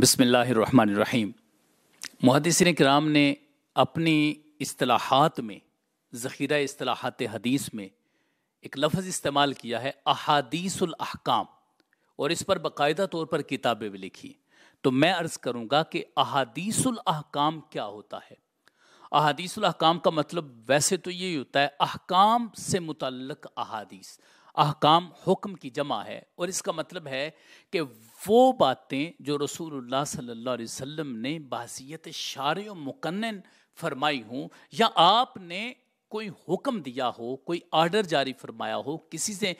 बसमीम मुहदसिन कराम ने अपनी असलाहत में ज़ख़ीरा असलाहत हदीस में एक लफ्ज़ इस्तेमाल किया है अहादीसम और इस पर बाकायदा तौर पर किताबें भी लिखी तो मैं अर्ज़ करूँगा कि अहादीसम क्या होता है अहादीसम का मतलब वैसे तो यही होता है अहकाम से मुतक़ अहादीस अहकाम हुक्म की जमा है और इसका मतलब है कि वो बातें जो रसूलुल्लाह सल्लल्लाहु अलैहि वसल्लम ने बासीत शार मुकन्न फरमाई हूँ या आपने कोई हुक्म दिया हो कोई आर्डर जारी फरमाया हो किसी से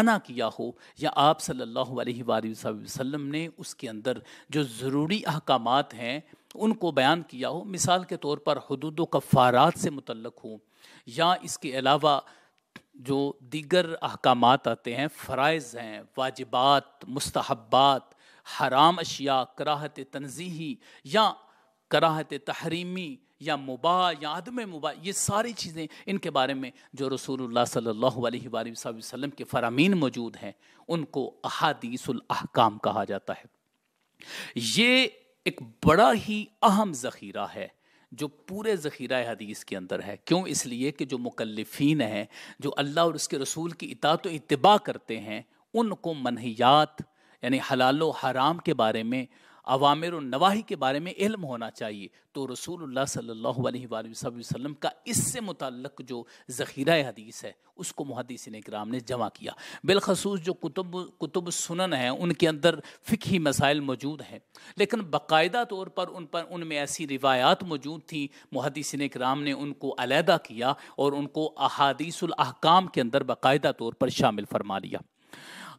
मना किया हो या आप सल्लल्लाहु अलैहि वसल्लम ने उसके अंदर जो ज़रूरी अहकाम हैं उनको बयान किया हो मिसाल के तौर पर हदूद कफ़ारात से मुतलक हूँ या इसके अलावा जो दीगर अहकाम आते हैं फ़रज़ हैं वाजिबात मस्तहबात हराम अशिया कराहत तनजीही या कराहत तहरीमी या मुबा या आदम मुबा ये सारी चीज़ें इनके बारे में जो रसूल सल्लल्लाहु अलैहि के फरामीन मौजूद हैं उनको अहादीसुल कहा जाता है ये एक बड़ा ही अहम ज़ख़ीरा है जो पूरे ज़ख़ीरा हदीस के अंदर है क्यों इसलिए कि जो मुकलफ़ीन हैं जो अल्लाह और उसके रसूल की इतात इतबा करते हैं उनको मनहियात यानी हलाल हराम के बारे में अवामिर नवाही के बारे में इल्म होना चाहिए तो रसूलुल्लाह सल्लल्लाहु अलैहि वसल्लम का इससे मुतक जो ज़ख़ीरा हदीस है उसको ने कराम ने जमा किया बिलखसूस जो कुतुब कुतुब सुनन हैं उनके अंदर फ़िकी मसाइल मौजूद हैं लेकिन बाकायदा तौर पर उन पर उनमें ऐसी रिवायात मौजूद थी ने कराम ने उनको अलहदा किया और उनको अहादीसुल के अंदर बाकायदा तौर पर शामिल फरमा लिया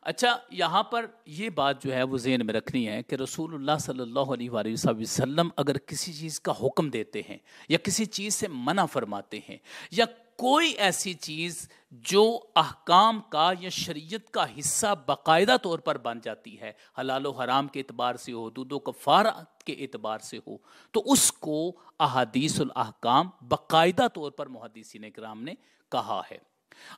अच्छा यहाँ पर ये बात जो है वो जेन में रखनी है कि रसूलुल्लाह सल्लल्लाहु अलैहि वसल्लम अगर किसी चीज़ का हुक्म देते हैं या किसी चीज़ से मना फरमाते हैं या कोई ऐसी चीज़ जो अहकाम का या शरीयत का हिस्सा बाकायदा तौर पर बन जाती है हलाल हराम के अतबार से हो दूदो कफार के अतबार से हो तो उसको अहादीसम बाकायदा तौर पर ने कराम ने कहा है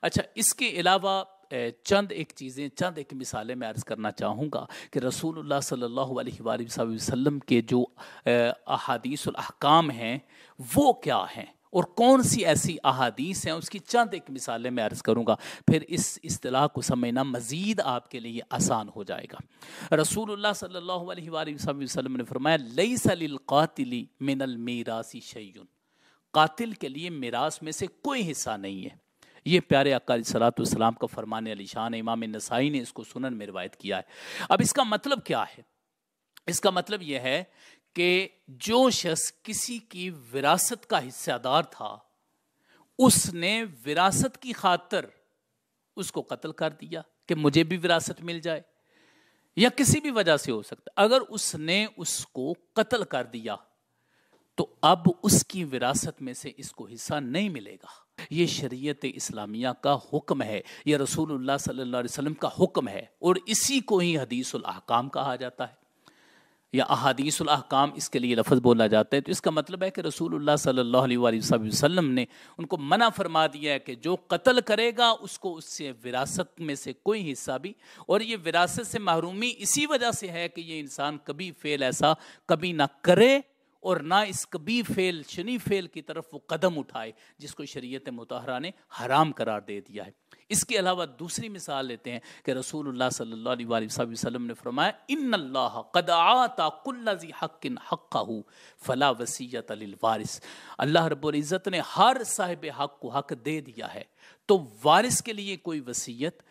अच्छा इसके अलावा चंद एक चीज़ें चंद एक मिसालें मैं अर्ज़ करना चाहूँगा कि रसूल सल्लल्लाहु अलैहि वसल्लम के जो अहादीसकाम हैं वो क्या हैं और कौन सी ऐसी अहादीस हैं उसकी चंद एक मिसालें मैं अर्ज़ करूँगा फिर इस असलाह को समझना मज़ीद आपके लिए आसान हो जाएगा रसूल सल्लल्लाहु अलैहि वसल्लम ने फरमाया लई सलिलकातिली मिनल मीरासी शयन कातिल के लिए मीरास में से कोई हिस्सा नहीं है ये प्यारे सलात सलातम का फरमान अलीशान इमाम नसाई ने इसको सुनन में रवायत किया है अब इसका मतलब क्या है इसका मतलब यह है कि जो शख्स किसी की विरासत का हिस्सेदार था उसने विरासत की खातर उसको कत्ल कर दिया कि मुझे भी विरासत मिल जाए या किसी भी वजह से हो सकता अगर उसने उसको कत्ल कर दिया तो अब उसकी विरासत में से इसको हिस्सा नहीं मिलेगा ये शरीयत इस्लामिया का हुक्म है यह रसूलुल्लाह सल्लल्लाहु अलैहि वसल्लम का हुक्म है और इसी को ही हदीसुल अहकाम कहा जाता है या अहादीसुल अहकाम इसके लिए लफज बोला जाता है तो इसका मतलब है कि रसूलुल्लाह सल्लल्लाहु अलैहि वसल्लम ने उनको मना फरमा दिया है कि जो कत्ल करेगा उसको उससे विरासत में से कोई हिस्सा भी और ये विरासत से महरूमी इसी वजह से है कि ये इंसान कभी फेल ऐसा कभी ना करे और ना इस कभी फेल शनी फेल की तरफ वो कदम उठाए जिसको शरीयत मतहरा ने हराम करार दे दिया है इसके अलावा दूसरी मिसाल लेते हैं कि रसूल सल्लाम ने फरमाया इन अल्लाह कदाता हक़ा फ़ला वसीयत वारिस अल्लाह रबुल्ज़त ने हर साहिब हक़ को हक़ दे दिया है तो वारिस के लिए कोई वसीयत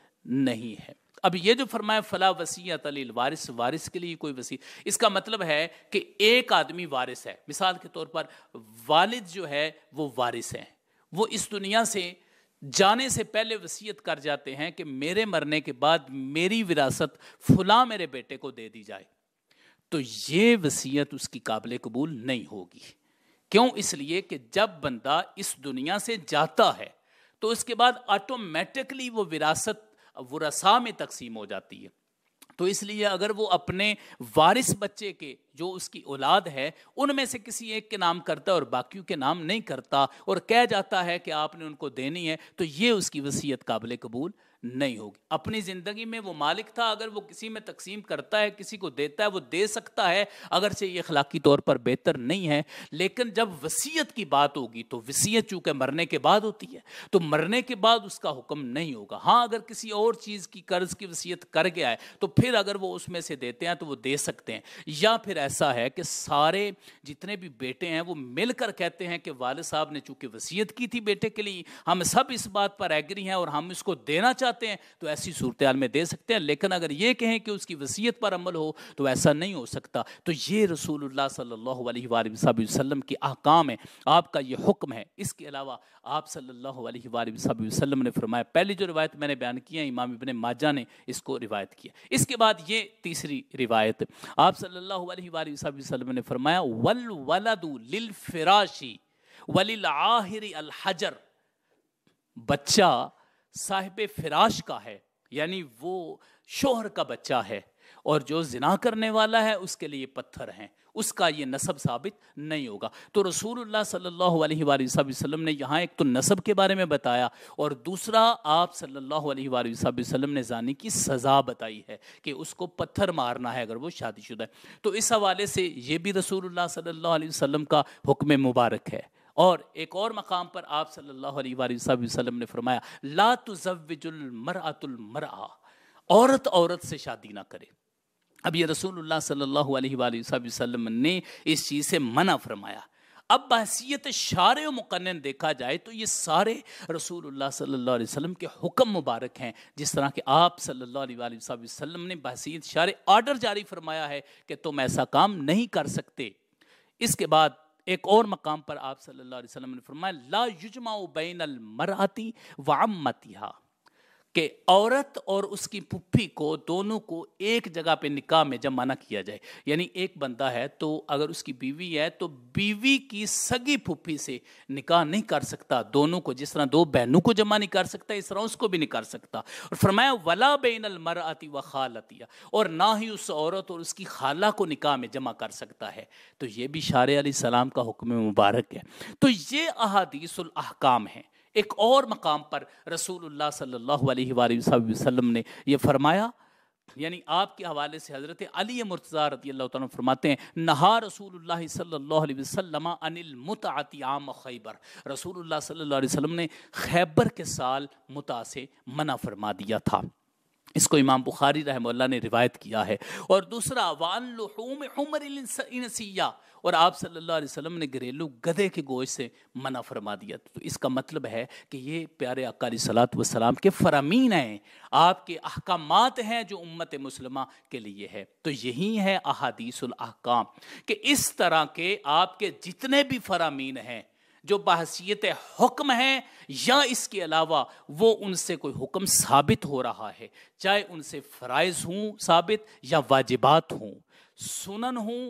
नहीं है अब ये जो फरमाया फला वसीयत अलील वारिस वारिस के लिए कोई वसी इसका मतलब है कि एक आदमी वारिस है मिसाल के तौर पर वालिद जो है वो वारिस है वो इस दुनिया से जाने से पहले वसीयत कर जाते हैं कि मेरे मरने के बाद मेरी विरासत फुला मेरे बेटे को दे दी जाए तो ये वसीयत उसकी काबिल कबूल नहीं होगी क्यों इसलिए कि जब बंदा इस दुनिया से जाता है तो उसके बाद ऑटोमेटिकली वो विरासत वसा में तकसीम हो जाती है तो इसलिए अगर वो अपने वारिस बच्चे के जो उसकी औलाद है उनमें से किसी एक के नाम करता है और बाकियों के नाम नहीं करता और कह जाता है कि आपने उनको देनी है तो ये उसकी वसीयत काबिल कबूल नहीं होगी अपनी ज़िंदगी में वो मालिक था अगर वो किसी में तकसीम करता है किसी को देता है वो दे सकता है अगर से ये अखलाकी तौर पर बेहतर नहीं है लेकिन जब वसीयत की बात होगी तो वसीयत चूँकि मरने के बाद होती है तो मरने के बाद उसका हुक्म नहीं होगा हाँ अगर किसी और चीज़ की कर्ज़ की वसीयत कर गया है तो फिर अगर वो उसमें से देते हैं तो वो दे सकते हैं या फिर ऐसा है कि सारे जितने भी बेटे हैं वो मिलकर कहते हैं कि वाल साहब ने चूँकि वसीयत की थी बेटे के लिए हम सब इस बात पर एग्री हैं और हम इसको देना चाहते चाहते हैं तो ऐसी सूरत में दे सकते हैं लेकिन अगर ये कहें कि उसकी वसीयत पर अमल हो तो ऐसा नहीं हो सकता तो ये रसूलुल्लाह सल्लल्लाहु अलैहि वसल्लम की अहकाम है आपका ये हुक्म है इसके अलावा आप सल्लल्लाहु अलैहि वसल्लम ने फरमाया पहली जो रिवायत मैंने बयान किया इमाम इबन माजा ने इसको रिवायत किया इसके बाद ये तीसरी रिवायत आप सल्लाम ने फरमाया वल वलदु वलिल आहिर अलहजर बच्चा साहिब फिराश का है यानी वो शोहर का बच्चा है और जो जिना करने वाला है उसके लिए पत्थर हैं उसका ये नसब साबित नहीं होगा तो रसूलुल्लाह सल्लल्लाहु अलैहि वसल्लम ने यहाँ एक तो नसब के बारे में बताया और दूसरा आप सल्लल्लाहु अलैहि वसल्लम ने जानी की सज़ा बताई है कि उसको पत्थर मारना है अगर वो शादीशुदा है तो इस हवाले से ये भी रसूलुल्लाह सल्लल्लाहु अलैहि वसल्लम का हुक्म मुबारक है और एक और मकाम पर आप सल्लल्लाहु अलैहि वसल्लम ने फरमाया ला तुजवजुल मरअतुल मरआ औरत औरत से शादी ना करे अब ये रसूल सल्लल्लाहु अलैहि वसल्लम ने इस चीज़ से मना फरमाया अब बहसीत शार मुकन देखा जाए तो ये सारे रसूल सल्ला वसम के हुक्म मुबारक हैं जिस तरह के आप सल्ला वसम ने बहसीत शार आर्डर जारी फरमाया है कि तुम ऐसा काम नहीं कर सकते इसके बाद एक और मकाम पर आप सल्लल्लाहु अलैहि वसल्लम ने फरमाया ला युजमाउ बैनल अल मराती व अम्मतिहा कि औरत और उसकी पुप्पी को दोनों को एक जगह पे निकाह में जब मना किया जाए यानी एक बंदा है तो अगर उसकी बीवी है तो बीवी की सगी पुप्पी से निकाह नहीं कर सकता दोनों को जिस तरह दो बहनों को जमा नहीं कर सकता इस तरह उसको भी नहीं कर सकता और फरमाया वला बेन अलमर आती व खालतिया और ना ही उस औरत और उसकी खाला को निकाह में जमा कर सकता है तो ये भी शार सलाम का हुक्म मुबारक है तो ये अहादीसुल अहकाम है एक और मकाम पर रसूलुल्लाह सल्लल्लाहु अलैहि वसल्लम ने यह फरमाया यानी आपके हवाले से हज़रत अली मुर्तज़ा रदी अल्लाह फरमाते हैं नहा रसूल सल्लल्लाहु अनिल मुत आम खैबर रसूल सल्लल्लाहु ने खैबर के साल मुता से मना फरमा दिया था इसको इमाम बुखारी रहमल्ला ने रिवायत किया है और दूसरा वान लहूम इनसिया और आप सल्लल्लाहु अलैहि वसल्लम ने घरेलू गधे के गोश से मना फरमा दिया तो इसका मतलब है कि ये प्यारे अकाली सलात वसलाम के फरामीन हैं आपके अहकाम हैं जो उम्मत मुसलमा के लिए है तो यही है अहादीसुल अहकाम कि इस तरह के आपके जितने भी फरामीन हैं जो बहसीत हुक्म है या इसके अलावा वो उनसे कोई हुक्म साबित हो रहा है चाहे उनसे फ़रज़ हों साबित या वाजिबात हों सुनन हों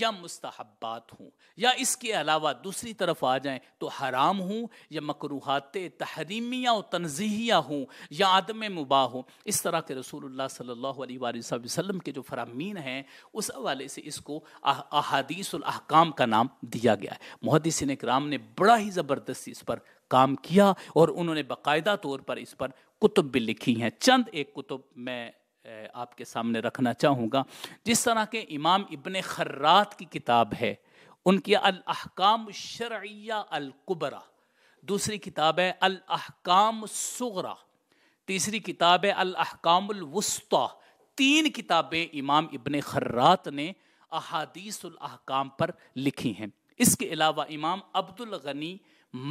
या मुस्तहबात हूँ या इसके अलावा दूसरी तरफ आ जाएं तो हराम हूँ या मकरूहत तहरीमिया और तनजीहिया हूँ या आदम मुबा हूँ इस तरह के रसूल सल्ला वसलम के जो फरामीन हैं उस हवाले से इसको अहादीसकाम का नाम दिया गया है मुहदसिन कराम ने बड़ा ही ज़बरदस्ती इस पर काम किया और उन्होंने बाकायदा तौर पर इस पर कुतुब भी लिखी हैं चंद एक कुतुब मैं आपके सामने रखना चाहूँगा जिस तरह के इमाम इबन खर्रात की किताब है उनकी अलहकाम शरिया अलकुबरा दूसरी किताब है अलहकाम सगरा तीसरी किताब है अलहकामवस्ता तीन किताबें इमाम इबन खर्रात ने अहादीसम पर लिखी हैं इसके अलावा इमाम अब्दुल गनी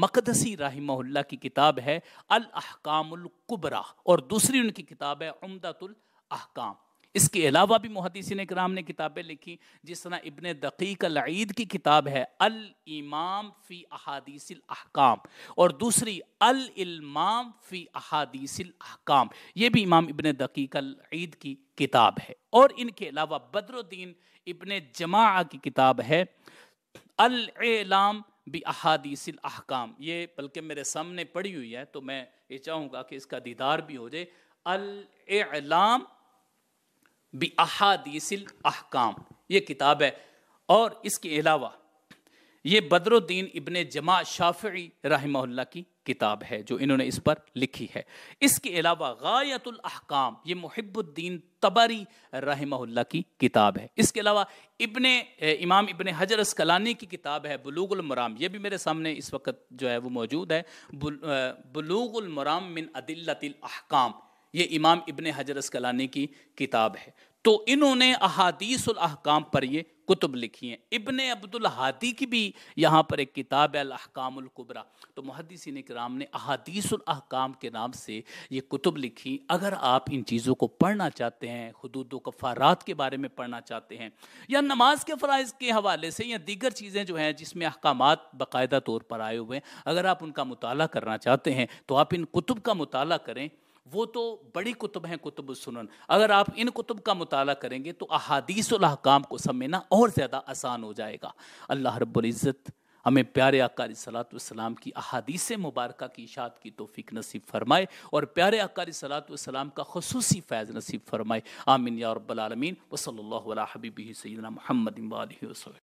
मकदसी रही की किताब है अलहकामकुबरा और दूसरी उनकी किताब है उमदतुल अहकाम इसके अलावा भी मुहदसिन कराम ने किताबें लिखी जिस तरह इबन दकीक अलईद की किताब है अल इमाम फ़ी अहादीसिल अहकाम और दूसरी अल इमाम फ़ी अहादीसिल अहकाम ये भी इमाम इबन दकीक अलईद की किताब है और इनके अलावा बदरुद्दीन इबन जमा की किताब है अल एलाम बी अहादीसिल अहकाम ये बल्कि मेरे सामने पड़ी हुई है तो मैं ये चाहूँगा कि इसका दीदार भी हो जाए अल एलाम बी अहादीसिल अहकाम ये किताब है और इसके अलावा ये बदरुद्दीन इबन जमा शाफ़ी रहमल्ला की किताब है जो इन्होंने इस पर लिखी है इसके अलावा गायतुल अहकाम ये मुहिबुद्दीन तबरी रहमल्ला की किताब है इसके अलावा इबन इमाम इबन हजर असकलानी की किताब है बलूगुल मराम ये भी मेरे सामने इस वक्त जो है वो मौजूद है बलूगुल मराम मिन अदिल्लतिल अहकाम ये इमाम इबन हजर असकलानी की किताब है तो इन्होंने अहादीसकाम पर ये कुतुब लिखी हैं इबन अब्दुल हादी की भी यहाँ पर एक किताब है अहकामकुबरा तो मुहदसिन कराम ने अहादीसम के नाम से ये कुतुब लिखी अगर आप इन चीज़ों को पढ़ना चाहते हैं हदूद कफ़ारात के बारे में पढ़ना चाहते हैं या नमाज के फ़रज़ के हवाले से या दीगर चीज़ें जो हैं जिसमें अहकाम बाकायदा तौर पर आए हुए हैं अगर आप उनका मताल करना चाहते हैं तो आप इन कुतुब का मताल करें वो तो बड़ी कुतुब हैं कुतुब सुनन अगर आप इन कुतुब का मताल करेंगे तो काम को समझना और ज़्यादा आसान हो जाएगा अल्लाह रब्ज़त हमें प्यारे आकारी सलाम की अहादीस मुबारक की इशात की तोफ़ी नसीब फरमाए और प्यारे आकारी सलाम का खसूस फैज़ नसीब फरमाए आमिन या रबालमीन वसल हबीबी सैदा महमद वाल